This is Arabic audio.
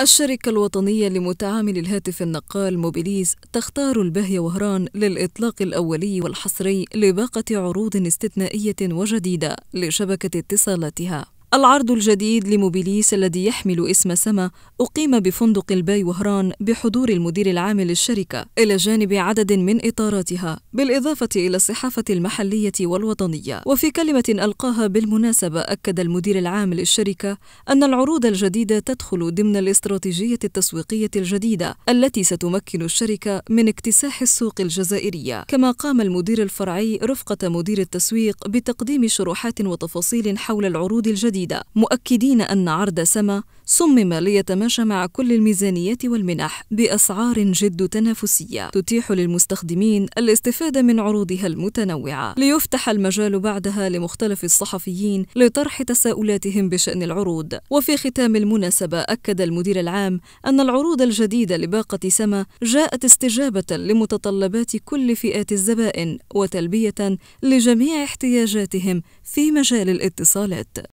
الشركة الوطنية لمتعامل الهاتف النقال موبيليز تختار البهي وهران للإطلاق الأولي والحصري لباقة عروض استثنائية وجديدة لشبكة اتصالاتها العرض الجديد لموبيليس الذي يحمل اسم سما أقيم بفندق الباي وهران بحضور المدير العام للشركة إلى جانب عدد من إطاراتها بالإضافة إلى الصحافة المحلية والوطنية وفي كلمة ألقاها بالمناسبة أكد المدير العام للشركة أن العروض الجديدة تدخل ضمن الاستراتيجية التسويقية الجديدة التي ستمكن الشركة من اكتساح السوق الجزائرية كما قام المدير الفرعي رفقة مدير التسويق بتقديم شروحات وتفاصيل حول العروض الجديدة جديدة مؤكدين أن عرض سما صمم ليتماشى مع كل الميزانيات والمنح بأسعار جد تنافسية تتيح للمستخدمين الاستفادة من عروضها المتنوعة ليفتح المجال بعدها لمختلف الصحفيين لطرح تساؤلاتهم بشأن العروض وفي ختام المناسبة أكد المدير العام أن العروض الجديدة لباقة سما جاءت استجابة لمتطلبات كل فئات الزبائن وتلبية لجميع احتياجاتهم في مجال الاتصالات